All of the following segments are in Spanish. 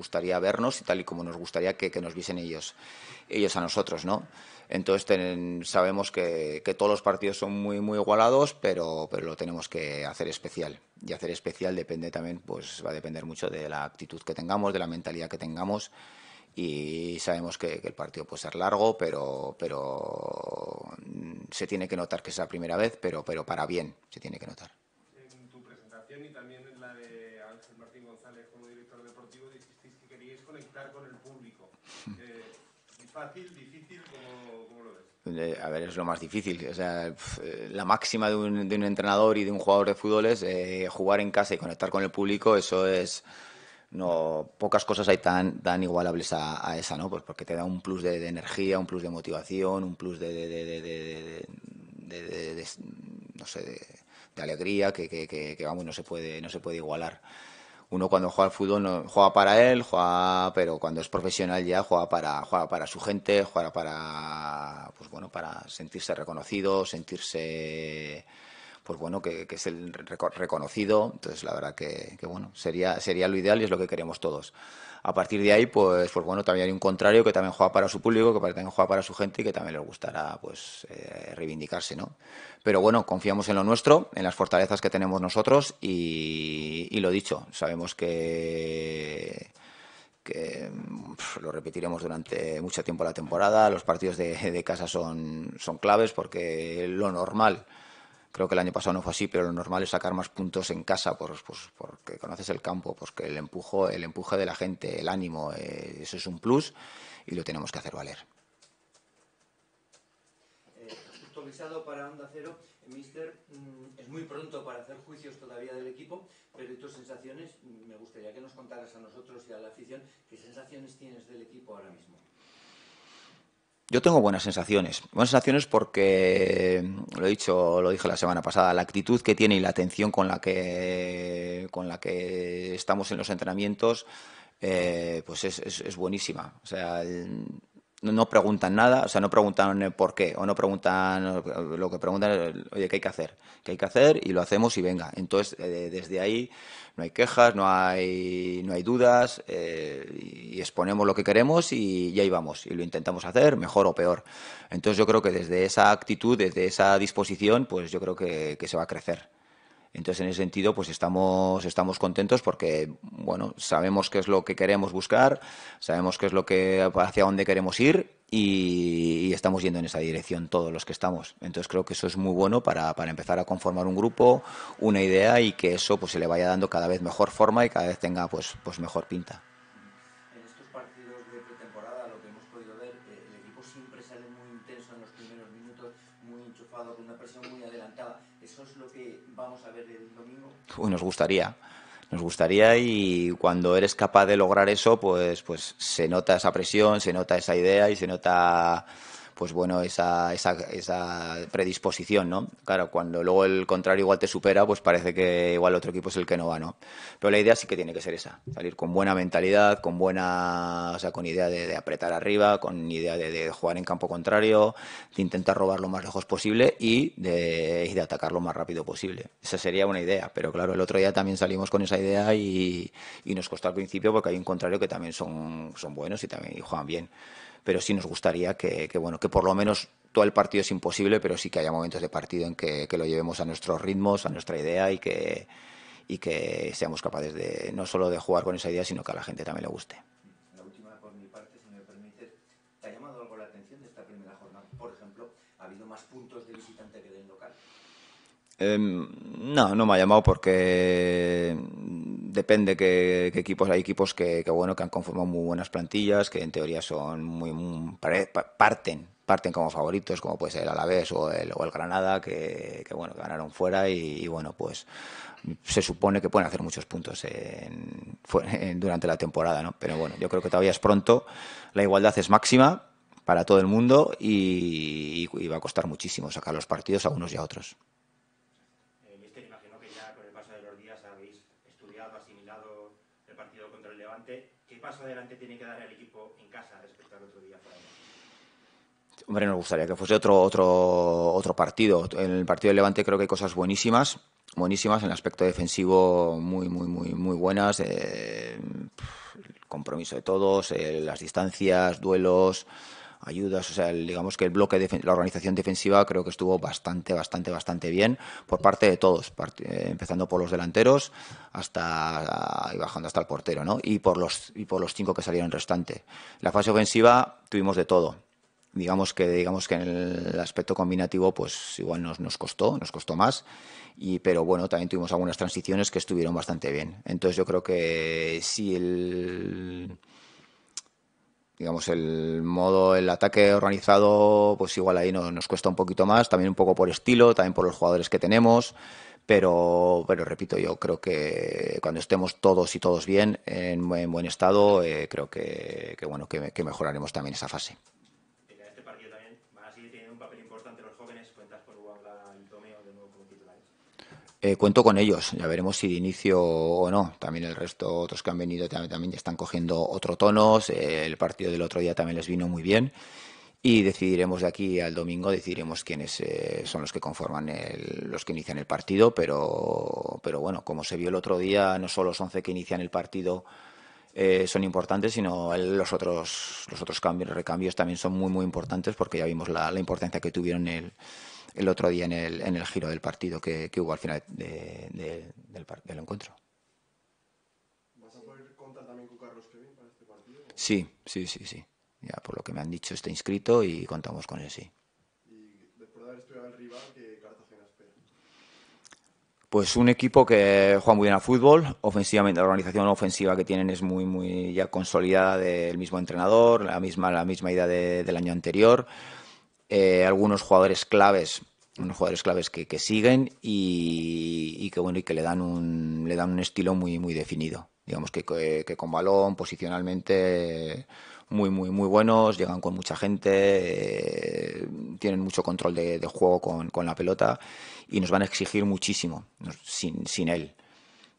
gustaría vernos y tal y como nos gustaría que, que nos viesen ellos, ellos a nosotros, ¿no? Entonces sabemos que, que, todos los partidos son muy, muy igualados, pero, pero lo tenemos que hacer especial. Y hacer especial depende también, pues va a depender mucho de la actitud que tengamos, de la mentalidad que tengamos y sabemos que, que, el partido puede ser largo, pero, pero mm, se tiene que notar que es la primera vez, pero, pero para bien se tiene que notar. En tu presentación y también en la de Ángel Martín González como director deportivo, dijiste conectar con el público. Eh, ¿Fácil, difícil, cómo, lo ves? a ver, es lo más difícil. O sea, la máxima de un, de un entrenador y de un jugador de fútbol es eh, jugar en casa y conectar con el público. Eso es no pocas cosas hay tan, tan igualables a, esa, ¿no? Pues porque te da un plus de, de energía, un plus de motivación, un plus de, de, de no sé, de, alegría que, que, que, que, vamos no se puede no se puede igualar uno cuando juega al fútbol no juega para él, juega, pero cuando es profesional ya juega para, juega para su gente, juega para, pues bueno, para sentirse reconocido, sentirse pues bueno, que, es el reconocido. Entonces, la verdad que, bueno, sería, sería lo ideal y es lo que queremos todos. A partir de ahí, pues, pues bueno, también hay un contrario que también juega para su público, que también juega para su gente y que también les gustará pues eh, reivindicarse, ¿no? Pero bueno, confiamos en lo nuestro, en las fortalezas que tenemos nosotros y, lo dicho, sabemos que que lo repetiremos durante mucho tiempo la temporada. Los partidos de, de casa son, son claves porque lo normal Creo que el año pasado no fue así, pero lo normal es sacar más puntos en casa pues, porque conoces el campo, pues el, empujo, el empuje de la gente, el ánimo, eh, eso es un plus y lo tenemos que hacer valer. Eh, actualizado para Onda Cero, eh, Mister, mm, es muy pronto para hacer juicios todavía del equipo, pero tus sensaciones, mm, me gustaría que nos contaras a nosotros y a la afición, ¿qué sensaciones tienes del equipo ahora mismo? Yo tengo buenas sensaciones. Buenas sensaciones porque, lo he dicho, lo dije la semana pasada, la actitud que tiene y la atención con la que, con la que estamos en los entrenamientos, eh, pues es, buenísima. O sea, no preguntan nada, o sea, no preguntan por qué, o no preguntan lo que preguntan, oye, ¿qué hay que hacer? ¿Qué hay que hacer? Y lo hacemos y venga. Entonces, eh, desde ahí no hay quejas, no hay, no hay dudas, eh, y exponemos lo que queremos y, ya ahí vamos, y lo intentamos hacer, mejor o peor. Entonces, yo creo que desde esa actitud, desde esa disposición, pues yo creo que se va a crecer. Entonces, en ese sentido, pues estamos, estamos contentos porque, bueno, sabemos qué es lo que queremos buscar, sabemos qué es lo que, hacia dónde queremos ir y, estamos yendo en esa dirección todos los que estamos. Entonces, creo que eso es muy bueno para, para, empezar a conformar un grupo, una idea y que eso pues se le vaya dando cada vez mejor forma y cada vez tenga pues, pues mejor pinta partidos de pretemporada, lo que hemos podido ver, eh, el equipo siempre sale muy intenso en los primeros minutos, muy enchufado, con una presión muy adelantada. ¿Eso es lo que vamos a ver el domingo? nos gustaría. Nos gustaría y cuando eres capaz de lograr eso, pues, pues se nota esa presión, se nota esa idea y se nota pues bueno, esa, predisposición, ¿no? Claro, cuando luego el contrario igual te supera, pues parece que igual otro equipo es el que no va, ¿no? Pero la idea sí que tiene que ser esa, salir con buena mentalidad, con buena, o sea, con idea de, apretar arriba, con idea de, jugar en campo contrario, de intentar robar lo más lejos posible y de, de atacar lo más rápido posible. Esa sería una idea, pero claro, el otro día también salimos con esa idea y, nos costó al principio porque hay un contrario que también son, buenos y también juegan bien pero sí nos gustaría que, que, bueno, que por lo menos todo el partido es imposible, pero sí que haya momentos de partido en que, que lo llevemos a nuestros ritmos, a nuestra idea y que, y que seamos capaces de no solo de jugar con esa idea, sino que a la gente también le guste. La última por mi parte, si me permites, ¿te ha llamado algo la atención de esta primera jornada? Por ejemplo, ¿ha habido más puntos de visitante que del local? Eh, no, no me ha llamado porque depende qué, qué, equipos. Hay equipos que, bueno, que han conformado muy buenas plantillas, que en teoría son muy, muy parten parten como favoritos, como puede ser el Alavés o el, o el Granada, que, bueno, ganaron fuera y, bueno, pues se supone que pueden hacer muchos puntos durante la temporada, ¿no? Pero bueno, yo creo que todavía es pronto, la igualdad es máxima para todo el mundo y, va a costar muchísimo sacar los partidos a unos y a otros estudiado, asimilado el partido contra el Levante, ¿qué paso adelante tiene que dar el equipo en casa respecto al otro día Hombre, nos gustaría que fuese otro, otro, otro partido. En el partido del Levante creo que hay cosas buenísimas, buenísimas en el aspecto defensivo, muy, muy, muy, muy buenas. Eh, el compromiso de todos, eh, las distancias, duelos, ayudas, o sea, digamos que el bloque, la organización defensiva creo que estuvo bastante, bastante, bastante bien por parte de todos, eh, empezando por los delanteros hasta y bajando hasta el portero, ¿no? Y por los y por los cinco que salieron restante. La fase ofensiva tuvimos de todo digamos que digamos que en el aspecto combinativo pues igual nos, nos costó nos costó más y pero bueno también tuvimos algunas transiciones que estuvieron bastante bien entonces yo creo que si el digamos, el modo, el ataque organizado, pues igual ahí nos, cuesta un poquito más, también un poco por estilo, también por los jugadores que tenemos. Pero, pero repito, yo creo que cuando estemos todos y todos bien, en, buen estado, eh, creo que, bueno, que, que mejoraremos también esa fase. Eh, cuento con ellos, ya veremos si de inicio o no. También el resto, otros que han venido también, ya están cogiendo otro tonos El partido del otro día también les vino muy bien. Y decidiremos de aquí al domingo, decidiremos quiénes eh, son los que conforman los que inician el partido. Pero, pero bueno, como se vio el otro día, no solo los 11 que inician el partido eh, son importantes, sino los otros, los otros cambios, recambios también son muy, muy importantes porque ya vimos la importancia que tuvieron el el otro día en el, en el giro del partido que, que hubo al final del, encuentro. ¿Vas a poder contar también con Carlos Kevin para este partido? Sí, sí, sí, sí. Ya por lo que me han dicho está inscrito y contamos con él, sí. ¿Y después rival, que Cartagena espera? Pues un equipo que juega muy bien al fútbol, ofensivamente la organización ofensiva que tienen es muy muy ya consolidada del mismo entrenador, la misma la misma idea del año anterior. Eh, algunos jugadores claves, unos jugadores claves que, siguen y, que bueno y que le dan un le dan un estilo muy muy definido. Digamos que, con balón, posicionalmente muy muy muy buenos, llegan con mucha gente, eh, tienen mucho control de, juego con, la pelota y nos van a exigir muchísimo sin, él.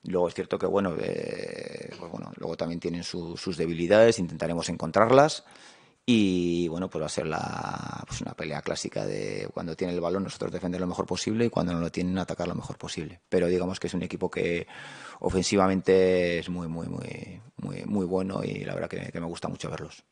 Luego es cierto que, bueno, eh, pues, bueno luego también tienen sus debilidades, intentaremos encontrarlas y bueno, pues va a ser la, pues una pelea clásica de cuando tiene el balón nosotros defender lo mejor posible y cuando no lo tienen atacar lo mejor posible. Pero digamos que es un equipo que ofensivamente es muy, muy, muy, muy, muy bueno y la verdad que, que me gusta mucho verlos.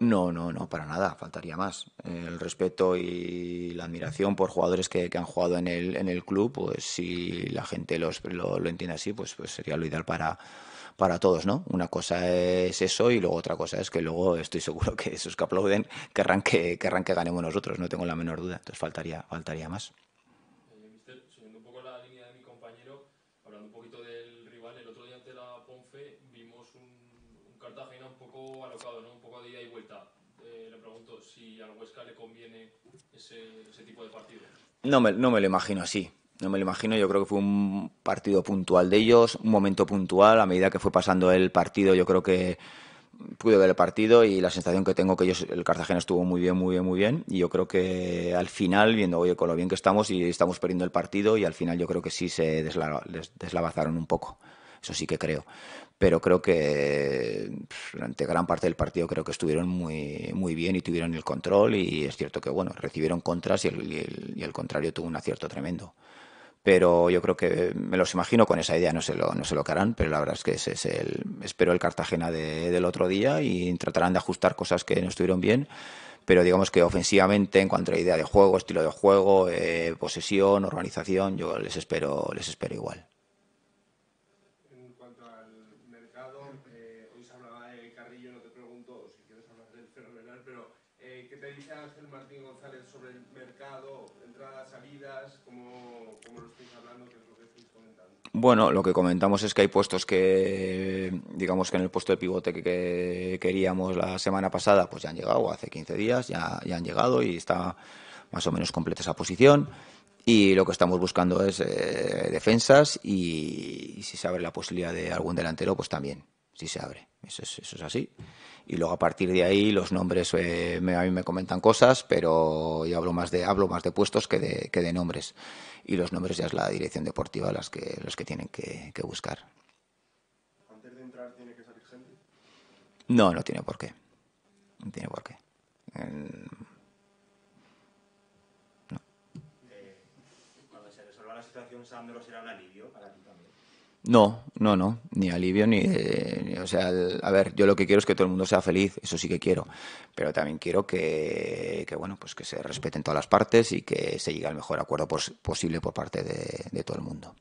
No, no, no, para nada, faltaría más. El respeto y la admiración por jugadores que, han jugado en el, en el club, pues si la gente los, lo, entiende así, pues, pues, sería lo ideal para, para todos, ¿no? Una cosa es eso y luego otra cosa es que luego estoy seguro que esos que aplauden querrán que, que ganemos nosotros, no tengo la menor duda, entonces faltaría, faltaría más. hablando un poquito del rival, el otro día ante la vimos un Cartagena un poco alocado, ¿no? un poco de ida y vuelta. Eh, le pregunto si al Huesca le conviene ese, tipo de partido. No me, lo imagino así. No me lo imagino, yo creo que fue un partido puntual de ellos, un momento puntual, a medida que fue pasando el partido, yo creo que pude ver el partido y la sensación que tengo que ellos, el Cartagena estuvo muy bien, muy bien, muy bien. Y yo creo que al final, viendo, oye, con lo bien que estamos y estamos perdiendo el partido, y al final yo creo que sí se deslavazaron un poco eso sí que creo. Pero creo que durante gran parte del partido creo que estuvieron muy, muy bien y tuvieron el control y es cierto que, bueno, recibieron contras y el, y el, contrario tuvo un acierto tremendo pero yo creo que me los imagino con esa idea, no sé lo, no se lo que harán, pero la verdad es que es el, espero el Cartagena del otro día y tratarán de ajustar cosas que no estuvieron bien, pero digamos que ofensivamente, en cuanto a idea de juego, estilo de juego, eh, posesión, organización, yo les espero, les espero igual cuanto al mercado, eh, hoy se hablaba de Carrillo, no te pregunto si quieres hablar del fenomenal, pero eh, ¿qué te dice Ángel Martín González sobre el mercado, entradas, salidas, cómo, cómo lo estáis hablando, qué es lo que estáis comentando? Bueno, lo que comentamos es que hay puestos que, digamos que en el puesto de pivote que, queríamos la semana pasada, pues ya han llegado, hace 15 días ya, ya han llegado y está más o menos completa esa posición. Y lo que estamos buscando es eh, defensas y, si se abre la posibilidad de algún delantero, pues también, si se abre. Eso es, así. Y luego a partir de ahí los nombres eh, a mí me comentan cosas, pero yo hablo más de, hablo más de puestos que de, que de nombres. Y los nombres ya es la dirección deportiva las que, los que tienen que, buscar. ¿Antes de entrar tiene que salir gente? No, no tiene por qué. No tiene por qué. un alivio para ti también. No, no, no, ni alivio ni, o sea, a ver, yo lo que quiero es que todo el mundo sea feliz, eso sí que quiero, pero también quiero que, bueno, pues que se respeten todas las partes y que se llegue al mejor acuerdo posible por parte de todo el mundo.